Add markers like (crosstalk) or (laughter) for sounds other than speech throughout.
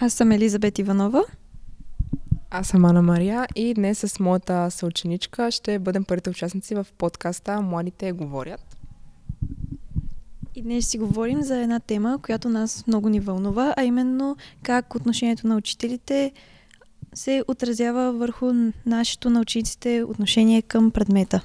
Аз съм Елизабет Иванова. Аз съм Ана Мария и днес с моята съученичка ще бъдем първите участници в подкаста Младите говорят. И днес си говорим за една тема, която нас много ни вълнува, а именно как отношението на учителите се отразява върху нашето на учениците отношение към предмета.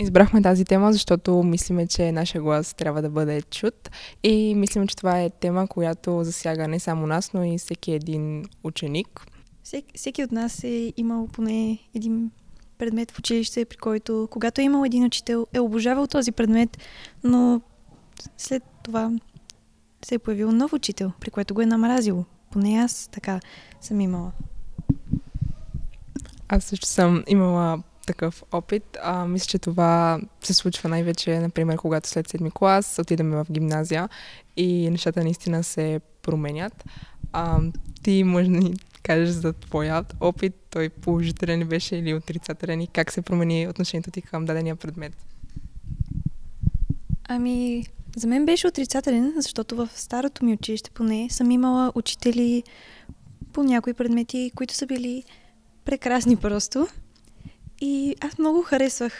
Избрахме тази тема, защото мислиме, че нашия глас трябва да бъде чут и мислим, че това е тема, която засяга не само нас, но и всеки един ученик. Всек, всеки от нас е имал поне един предмет в училище, при който, когато е имал един учител, е обожавал този предмет, но след това се е появил нов учител, при който го е намразил. Поне аз така съм имала. Аз също съм имала такъв опит. А, мисля, че това се случва най-вече, например, когато след седми клас отидем в гимназия и нещата наистина се променят. А, ти може да ни кажеш за твоя опит, той положителен беше или отрицателен и как се промени отношението ти към дадения предмет? Ами, за мен беше отрицателен, защото в старото ми училище поне съм имала учители по някои предмети, които са били прекрасни просто. И аз много харесвах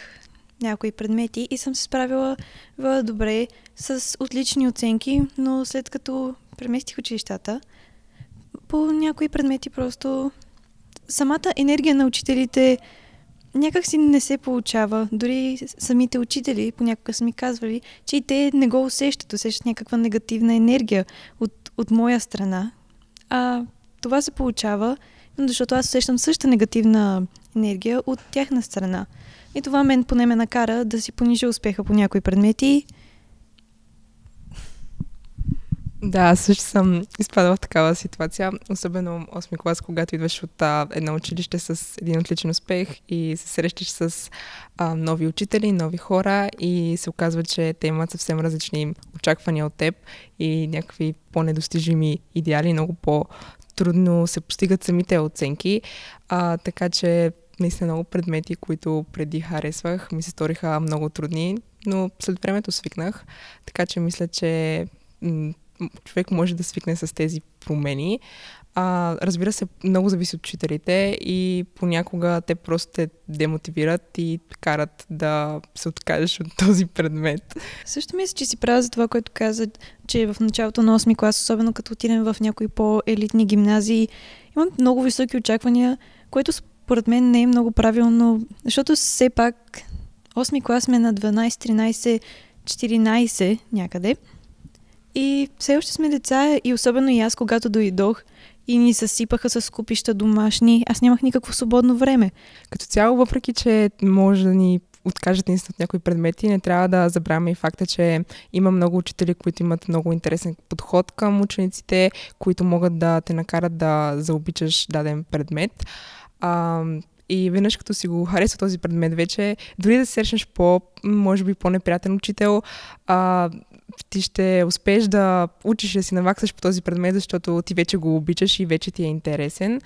някои предмети и съм се справила добре с отлични оценки, но след като преместих училищата, по някои предмети просто самата енергия на учителите някак си не се получава. Дори самите учители понякога са ми казвали, че и те не го усещат, усещат някаква негативна енергия от, от моя страна. А това се получава но защото аз усещам същата негативна енергия от тяхна страна. И това мен поне ме накара да си понижа успеха по някои предмети. Да, също съм изпадала в такава ситуация, особено 8 клас, когато идваш от а, едно училище с един отличен успех и се срещаш с а, нови учители, нови хора и се оказва, че те имат съвсем различни очаквания от теб и някакви по-недостижими идеали, много по трудно се постигат самите оценки, а, така че наистина много предмети, които преди харесвах, ми се сториха много трудни, но след времето свикнах, така че мисля, че човек може да свикне с тези промени. А, разбира се, много зависи от учителите и понякога те просто те демотивират и карат да се откажеш от този предмет. Също мисля, че си права за това, което каза, че в началото на 8 клас, особено като отидем в някои по-елитни гимназии, имам много високи очаквания, което според мен не е много правилно, защото все пак 8 клас сме на 12, 13, 14 някъде – и все още сме деца и особено и аз, когато дойдох и ни съсипаха с купища домашни, аз нямах никакво свободно време. Като цяло, въпреки, че може да ни откажат наистина от някои предмети, не трябва да забравяме и факта, че има много учители, които имат много интересен подход към учениците, които могат да те накарат да заобичаш даден предмет. А, и веднъж като си го харесва този предмет вече, дори да се срещнеш по, може би, по-неприятен учител, а, ти ще успееш да учиш да си наваксаш по този предмет, защото ти вече го обичаш и вече ти е интересен.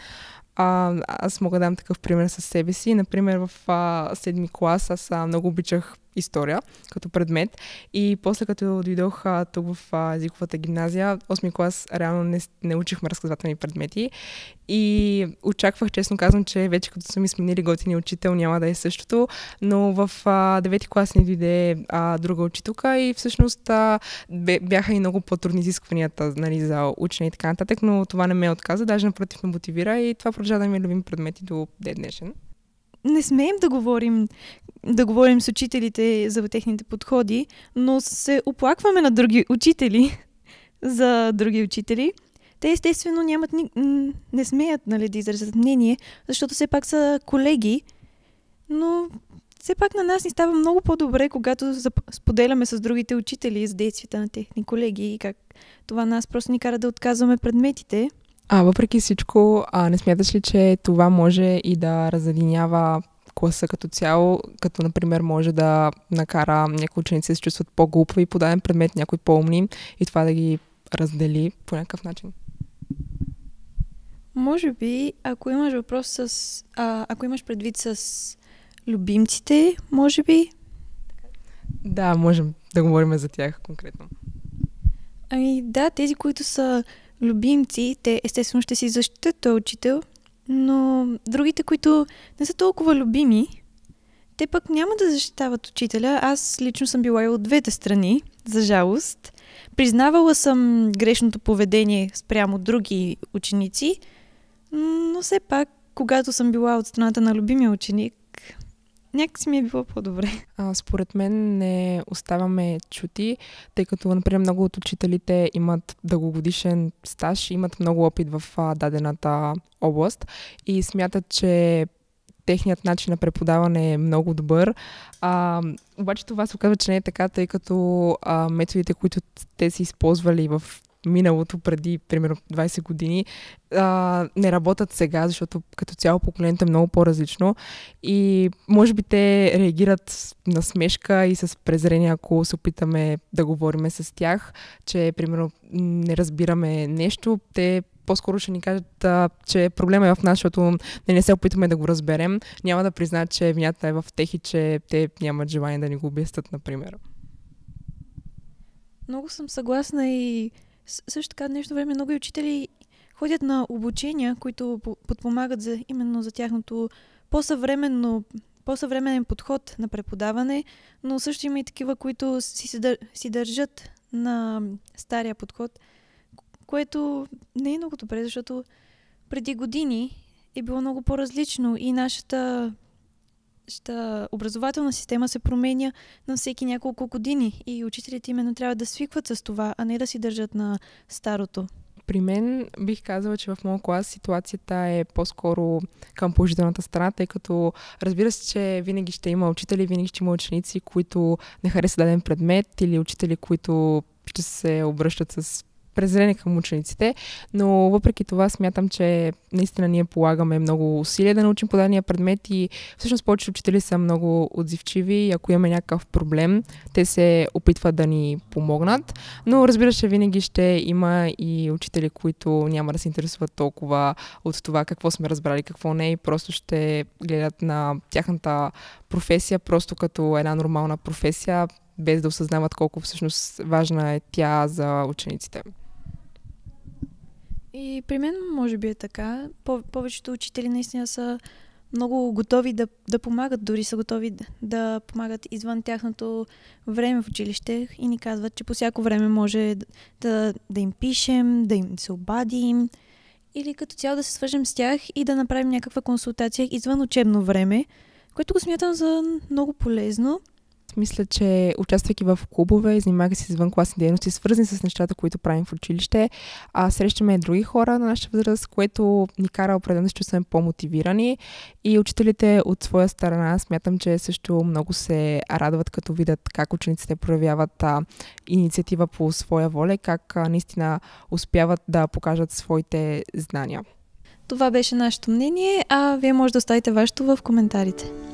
А, аз мога да дам такъв пример със себе си. Например, в а, седми клас аз а, много обичах история като предмет. И после като дойдох а, тук в а, езиковата гимназия, 8 ми клас реално не, не учихме разказвателни предмети и очаквах, честно казвам, че вече като са ми сменили готини учител, няма да е същото, но в а, 9 клас ни дойде а, друга учителка и всъщност а, бяха и много по-трудни изискванията нали, за учене и така нататък, но това не ме отказа, даже напротив ме мотивира и това продължава да ми е любим предмет и до ден днешен не смеем да говорим, да говорим с учителите за техните подходи, но се оплакваме на други учители (laughs) за други учители. Те естествено нямат ни, не смеят нали, да изразят мнение, защото все пак са колеги, но все пак на нас ни става много по-добре, когато споделяме с другите учители за действията на техни колеги и как това нас просто ни кара да отказваме предметите – а въпреки всичко, а не смяташ ли, че това може и да разединява класа като цяло, като например може да накара някои ученици да се чувстват по-глупави по даден предмет, някои по-умни и това да ги раздели по някакъв начин? Може би, ако имаш въпрос с... А, ако имаш предвид с любимците, може би? Да, можем да говорим за тях конкретно. Ами да, тези, които са любимци, те естествено ще си защитят този учител, но другите, които не са толкова любими, те пък няма да защитават учителя. Аз лично съм била и от двете страни, за жалост. Признавала съм грешното поведение спрямо други ученици, но все пак, когато съм била от страната на любимия ученик, някакси ми е било по-добре. А, според мен не оставаме чути, тъй като, например, много от учителите имат дългогодишен стаж, имат много опит в а, дадената област и смятат, че техният начин на преподаване е много добър. А, обаче това се оказва, че не е така, тъй като а, методите, които те са използвали в миналото, преди примерно 20 години, а, не работят сега, защото като цяло поколението е много по-различно и може би те реагират на смешка и с презрение, ако се опитаме да говориме с тях, че примерно не разбираме нещо, те по-скоро ще ни кажат, а, че проблема е в нас, защото не, не се опитваме да го разберем. Няма да признаят, че вината е в тех и че те нямат желание да ни го обяснят, например. Много съм съгласна и с- също така, днешно време много и учители ходят на обучения, които подпомагат за, именно за тяхното по-съвременно, по-съвременен подход на преподаване, но също има и такива, които си, си държат на стария подход, което не е много добре, защото преди години е било много по-различно и нашата Та, образователна система се променя на всеки няколко години и учителите именно трябва да свикват с това, а не да си държат на старото. При мен бих казала, че в моя клас ситуацията е по-скоро към положителната страна, тъй като разбира се, че винаги ще има учители, винаги ще има ученици, които не харесват даден предмет или учители, които ще се обръщат с презрение към учениците, но въпреки това смятам, че наистина ние полагаме много усилия да научим подадения предмет и всъщност повече учители са много отзивчиви и ако имаме някакъв проблем, те се опитват да ни помогнат, но разбира се, винаги ще има и учители, които няма да се интересуват толкова от това какво сме разбрали, какво не и просто ще гледат на тяхната професия просто като една нормална професия, без да осъзнават колко всъщност важна е тя за учениците. И при мен може би е така. По- повечето учители наистина са много готови да, да помагат, дори са готови да, да помагат извън тяхното време в училище и ни казват, че по всяко време може да, да, да им пишем, да им се обадим или като цяло да се свържем с тях и да направим някаква консултация извън учебно време, което го смятам за много полезно мисля, че участвайки в клубове, занимавайки се извън класни дейности, свързани с нещата, които правим в училище, а срещаме и други хора на нашата възраст, което ни кара определено да чувстваме по-мотивирани. И учителите от своя страна смятам, че също много се радват, като видят как учениците проявяват а, инициатива по своя воля, как а, наистина успяват да покажат своите знания. Това беше нашето мнение, а вие може да оставите вашето в коментарите.